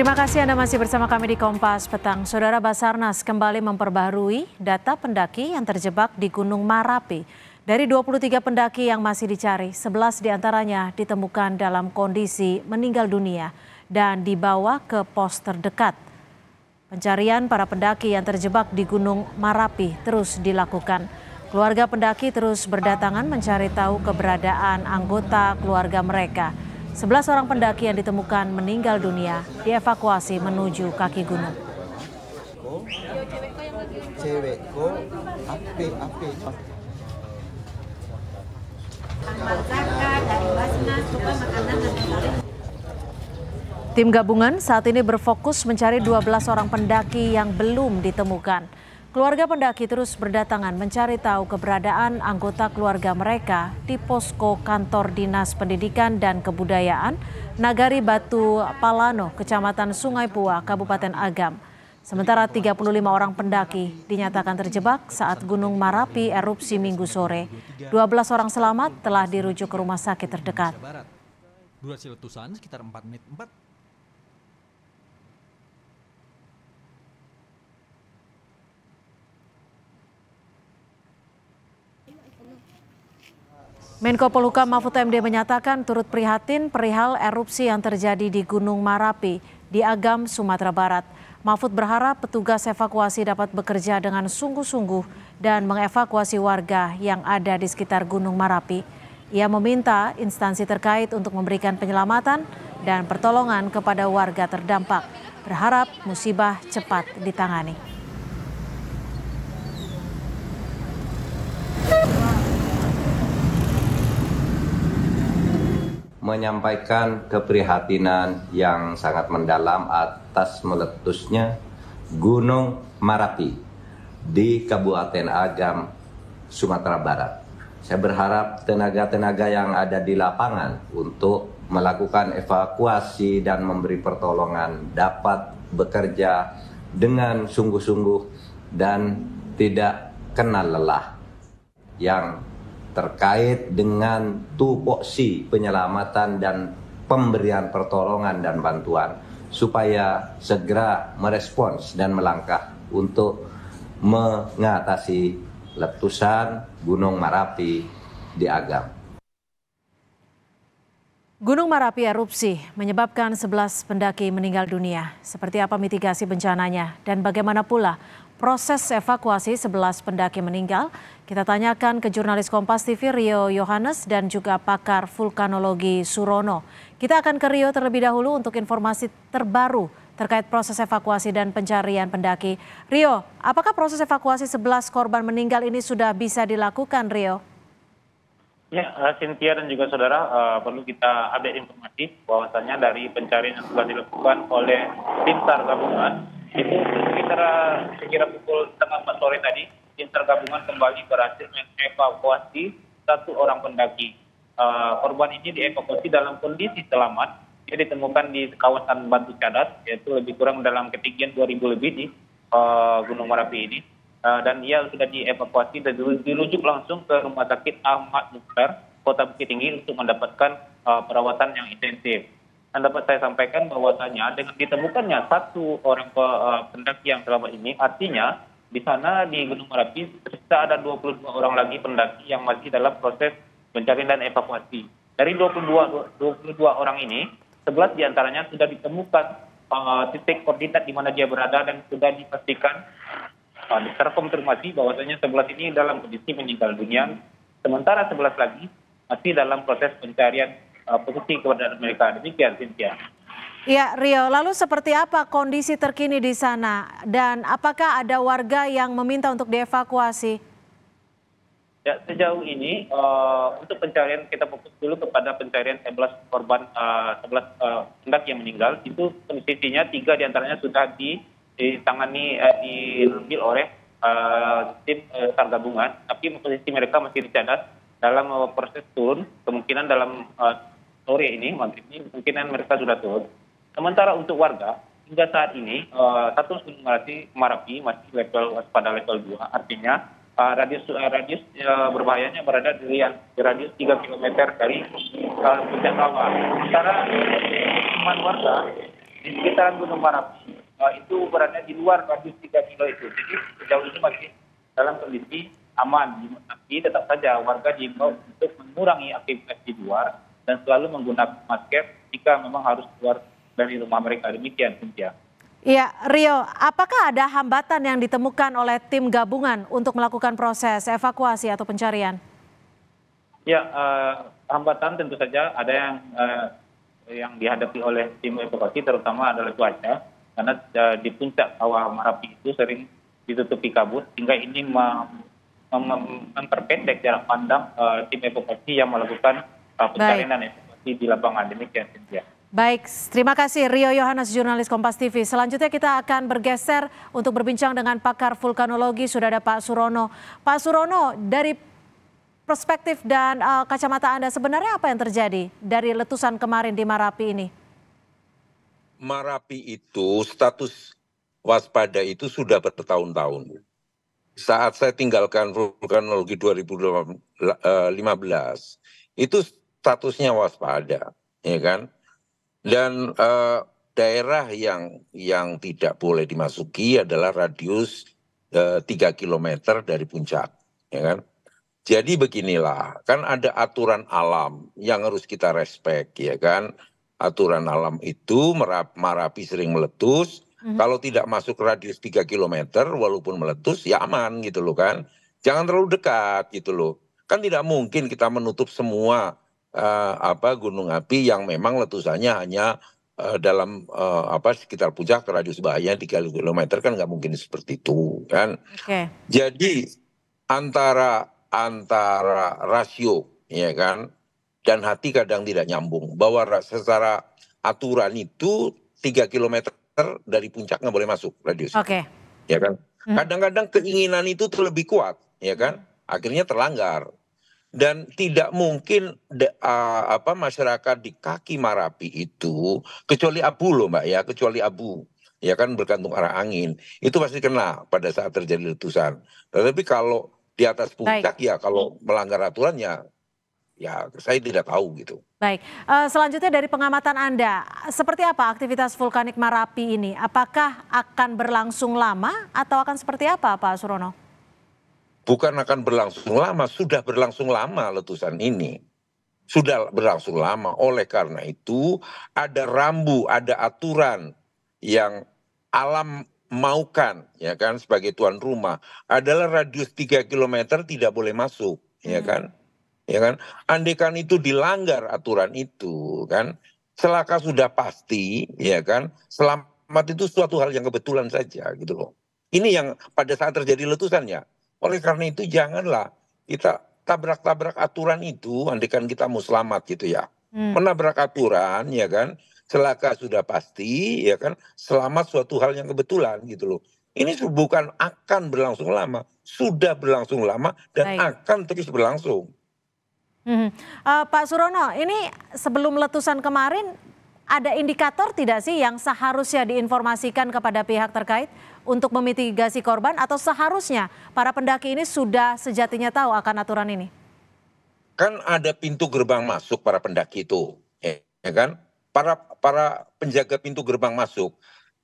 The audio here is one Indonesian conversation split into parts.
Terima kasih Anda masih bersama kami di Kompas Petang. Saudara Basarnas kembali memperbarui data pendaki yang terjebak di Gunung Marapi. Dari 23 pendaki yang masih dicari, 11 diantaranya ditemukan dalam kondisi meninggal dunia dan dibawa ke pos terdekat. Pencarian para pendaki yang terjebak di Gunung Marapi terus dilakukan. Keluarga pendaki terus berdatangan mencari tahu keberadaan anggota keluarga mereka. 11 orang pendaki yang ditemukan meninggal dunia dievakuasi menuju kaki gunung. Tim gabungan saat ini berfokus mencari 12 orang pendaki yang belum ditemukan. Keluarga pendaki terus berdatangan mencari tahu keberadaan anggota keluarga mereka di posko kantor Dinas Pendidikan dan Kebudayaan Nagari Batu Palano, Kecamatan Sungai Pua, Kabupaten Agam. Sementara 35 orang pendaki dinyatakan terjebak saat Gunung Marapi erupsi minggu sore. 12 orang selamat telah dirujuk ke rumah sakit terdekat. Durasi letusan sekitar 4 menit 4 Menko Polhukam Mahfud MD menyatakan turut prihatin perihal erupsi yang terjadi di Gunung Marapi di Agam, Sumatera Barat. Mahfud berharap petugas evakuasi dapat bekerja dengan sungguh-sungguh dan mengevakuasi warga yang ada di sekitar Gunung Marapi. Ia meminta instansi terkait untuk memberikan penyelamatan dan pertolongan kepada warga terdampak. Berharap musibah cepat ditangani. menyampaikan keprihatinan yang sangat mendalam atas meletusnya Gunung Marapi di Kabupaten Agam, Sumatera Barat. Saya berharap tenaga-tenaga yang ada di lapangan untuk melakukan evakuasi dan memberi pertolongan dapat bekerja dengan sungguh-sungguh dan tidak kenal lelah yang terkait dengan tupoksi penyelamatan dan pemberian pertolongan dan bantuan supaya segera merespons dan melangkah untuk mengatasi letusan Gunung Marapi di Agam. Gunung Marapi erupsi menyebabkan 11 pendaki meninggal dunia. Seperti apa mitigasi bencananya dan bagaimana pula proses evakuasi 11 pendaki meninggal. Kita tanyakan ke jurnalis Kompas TV Rio Yohanes dan juga pakar vulkanologi Surono. Kita akan ke Rio terlebih dahulu untuk informasi terbaru terkait proses evakuasi dan pencarian pendaki. Rio, apakah proses evakuasi 11 korban meninggal ini sudah bisa dilakukan, Rio? Ya, eh, Cynthia dan juga saudara uh, perlu kita update informasi bahwasannya dari pencarian yang sudah dilakukan oleh tim SAR gabungan itu sekitar sekira pukul setengah empat sore tadi tim tergabungan kembali berhasil mengevakuasi satu orang pendaki. Uh, korban ini dievakuasi dalam kondisi selamat. Dia ditemukan di kawasan Batu Cadat, yaitu lebih kurang dalam ketinggian 2.000 lebih di eh, Gunung Merapi ini. Eh, dan ia sudah dievakuasi dan dirujuk langsung ke Rumah Sakit Ahmad Mukhtar, Kota Bukit Tinggi untuk mendapatkan perawatan yang intensif. Anda dapat saya sampaikan bahwasanya dengan ditemukannya satu orang eh, pendaki yang selama ini artinya di sana di Gunung Merapi tersisa ada 22 orang lagi pendaki yang masih dalam proses pencarian dan evakuasi. Dari 22 22 orang ini, 11 diantaranya sudah ditemukan uh, titik koordinat di mana dia berada dan sudah dipastikan uh, terkonfirmasi bahwasanya 11 ini dalam kondisi meninggal dunia, sementara 11 lagi masih dalam proses pencarian Eh, posisi kepada mereka. Demikian, Cynthia. Ya, Rio. Lalu seperti apa kondisi terkini di sana? Dan apakah ada warga yang meminta untuk dievakuasi? Ya, sejauh ini uh, untuk pencarian kita fokus dulu kepada pencarian 11 korban uh, 11 uh, yang meninggal itu kondisinya tiga diantaranya sudah di, ditangani uh, diambil oleh uh, tim uh, sar gabungan tapi posisi mereka masih dicatat dalam proses turun kemungkinan dalam uh, sore ini maghrib ini kemungkinan mereka sudah turun. Sementara untuk warga hingga saat ini uh, eh, status gunung merapi, masih level pada level 2 artinya eh, radius uh, radius berbahayanya berada di, di radius 3 km dari uh, puncak lava. Sementara teman warga di sekitaran Gunung Merapi itu berada di luar radius 3 kilo itu. Jadi sejauh ini masih dalam kondisi aman, tapi tetap saja warga diimbau untuk mengurangi aktivitas di luar dan selalu menggunakan masker jika memang harus keluar dari rumah mereka. Demikian, Cynthia. Iya, Rio, apakah ada hambatan yang ditemukan oleh tim gabungan untuk melakukan proses evakuasi atau pencarian? Ya, uh, hambatan tentu saja ada yang uh, yang dihadapi oleh tim evakuasi terutama adalah cuaca karena uh, di puncak kawah Merapi itu sering ditutupi kabut sehingga ini mem mem memperpendek jarak pandang uh, tim evakuasi yang melakukan Ah, pencarian evakuasi di lapangan demikian Cynthia. Baik, terima kasih Rio Yohanes jurnalis Kompas TV. Selanjutnya kita akan bergeser untuk berbincang dengan pakar vulkanologi sudah ada Pak Surono. Pak Surono, dari perspektif dan uh, kacamata Anda sebenarnya apa yang terjadi dari letusan kemarin di Marapi ini? Marapi itu status waspada itu sudah bertahun-tahun. Saat saya tinggalkan vulkanologi 2015, eh, itu statusnya waspada, ya kan? Dan uh, daerah yang yang tidak boleh dimasuki adalah radius uh, 3 km dari puncak, ya kan? Jadi beginilah, kan ada aturan alam yang harus kita respek, ya kan? Aturan alam itu marapi sering meletus. Mm -hmm. Kalau tidak masuk radius 3 km walaupun meletus ya aman gitu loh kan. Jangan terlalu dekat gitu loh. Kan tidak mungkin kita menutup semua Eh, apa gunung api yang memang letusannya hanya eh, dalam uh, apa sekitar puncak radius bahaya 3 km kan nggak mungkin seperti itu kan. Okay. Jadi antara antara rasio ya kan dan hati kadang tidak nyambung bahwa secara aturan itu 3 km dari puncaknya boleh masuk radius. Oke. Okay. Ya kan. Hmm. Kadang-kadang keinginan itu terlebih kuat ya kan. Akhirnya terlanggar dan tidak mungkin de, uh, apa masyarakat di kaki Marapi itu kecuali abu loh Mbak ya, kecuali abu ya kan bergantung arah angin itu pasti kena pada saat terjadi letusan. Tetapi kalau di atas puncak Baik. ya kalau hmm. melanggar aturannya, ya ya saya tidak tahu gitu. Baik, uh, selanjutnya dari pengamatan Anda, seperti apa aktivitas vulkanik Marapi ini? Apakah akan berlangsung lama atau akan seperti apa Pak Surono? bukan akan berlangsung lama, sudah berlangsung lama letusan ini. Sudah berlangsung lama. Oleh karena itu, ada rambu, ada aturan yang alam maukan, ya kan, sebagai tuan rumah adalah radius 3 km tidak boleh masuk, ya hmm. kan? Ya kan? Andekan itu dilanggar aturan itu, kan? Selaka sudah pasti, ya kan? Selamat itu suatu hal yang kebetulan saja gitu loh. Ini yang pada saat terjadi letusannya. Oleh karena itu janganlah kita tabrak-tabrak aturan itu, andikan kita mau selamat gitu ya. Hmm. Menabrak aturan ya kan, selaka sudah pasti ya kan, selamat suatu hal yang kebetulan gitu loh. Ini bukan akan berlangsung lama, sudah berlangsung lama dan Baik. akan terus berlangsung. Hmm. Uh, Pak Surono, ini sebelum letusan kemarin ada indikator tidak sih yang seharusnya diinformasikan kepada pihak terkait untuk memitigasi korban atau seharusnya para pendaki ini sudah sejatinya tahu akan aturan ini? Kan ada pintu gerbang masuk para pendaki itu, ya, ya kan? Para para penjaga pintu gerbang masuk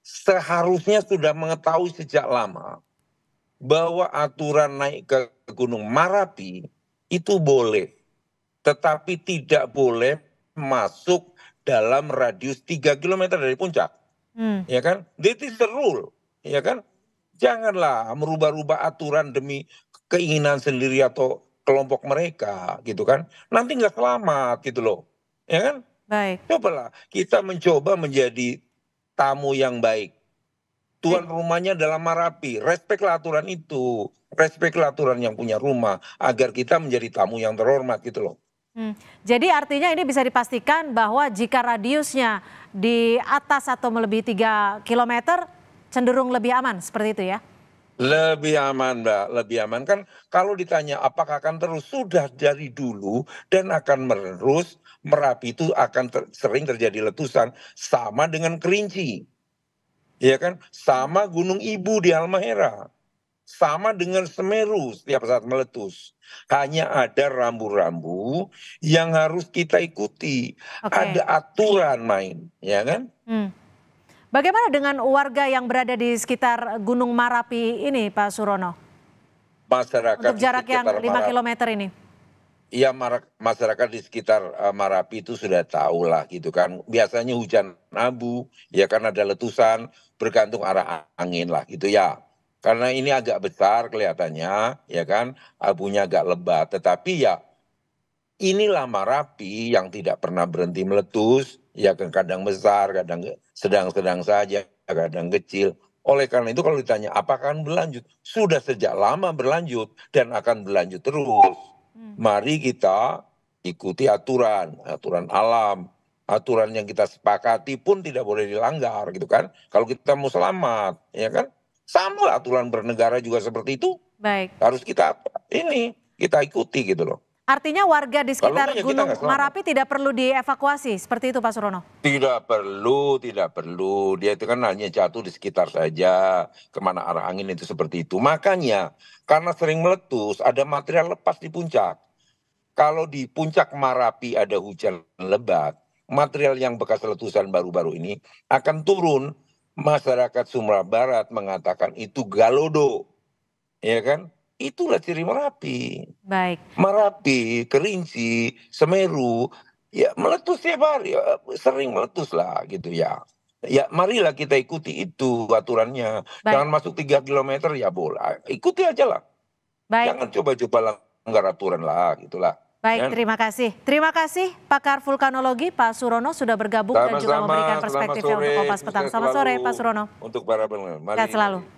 seharusnya sudah mengetahui sejak lama bahwa aturan naik ke Gunung Marapi itu boleh, tetapi tidak boleh masuk dalam radius 3 km dari puncak. Hmm. Ya kan? This is the rule. Ya kan? Janganlah merubah-rubah aturan demi keinginan sendiri atau kelompok mereka gitu kan. Nanti nggak selamat gitu loh. Ya kan? Baik. Cobalah kita mencoba menjadi tamu yang baik. Tuan rumahnya dalam marapi, respeklah aturan itu, respeklah aturan yang punya rumah agar kita menjadi tamu yang terhormat gitu loh. Hmm. Jadi artinya ini bisa dipastikan bahwa jika radiusnya di atas atau melebihi 3 km cenderung lebih aman seperti itu ya? Lebih aman Mbak, lebih aman kan kalau ditanya apakah akan terus sudah dari dulu dan akan menerus Merapi itu akan ter, sering terjadi letusan sama dengan Kerinci. Ya kan? Sama Gunung Ibu di Halmahera sama dengan Semeru setiap saat meletus. Hanya ada rambu-rambu yang harus kita ikuti. Okay. Ada aturan main, ya kan? Hmm. Bagaimana dengan warga yang berada di sekitar Gunung Marapi ini, Pak Surono? Masyarakat Untuk jarak yang 5 kilometer km ini? Iya, masyarakat di sekitar eh, Marapi itu sudah tahu lah gitu kan. Biasanya hujan abu, ya kan ada letusan, bergantung arah angin lah gitu ya karena ini agak besar kelihatannya, ya kan, abunya agak lebat. Tetapi ya inilah Marapi yang tidak pernah berhenti meletus, ya kan, kadang besar, kadang sedang-sedang saja, kadang kecil. Oleh karena itu kalau ditanya apakah akan berlanjut, sudah sejak lama berlanjut dan akan berlanjut terus. Hmm. Mari kita ikuti aturan, aturan alam, aturan yang kita sepakati pun tidak boleh dilanggar gitu kan. Kalau kita mau selamat, ya kan? Sama lah aturan bernegara juga seperti itu. Baik. Harus kita ini kita ikuti gitu loh. Artinya warga di sekitar Gunung Marapi tidak perlu dievakuasi, seperti itu Pak Surono? Tidak perlu, tidak perlu. Dia itu kan hanya jatuh di sekitar saja, kemana arah angin itu seperti itu. Makanya, karena sering meletus, ada material lepas di puncak. Kalau di puncak Marapi ada hujan lebat, material yang bekas letusan baru-baru ini akan turun Masyarakat Sumatera Barat mengatakan itu galodo. Ya kan? Itulah ciri Merapi. Baik. Merapi, Kerinci, Semeru, ya meletus tiap hari, ya, sering meletus lah gitu ya. Ya marilah kita ikuti itu aturannya. Baik. Jangan masuk 3 km ya boleh. Ikuti aja lah. Baik. Jangan coba-coba langgar aturan lah gitulah. Baik, ya. terima kasih. Terima kasih pakar vulkanologi Pak Surono sudah bergabung selamat dan juga memberikan perspektifnya untuk Kompas Petang. Selamat sore Pak Surono. Untuk para pendengar. Mari. selalu.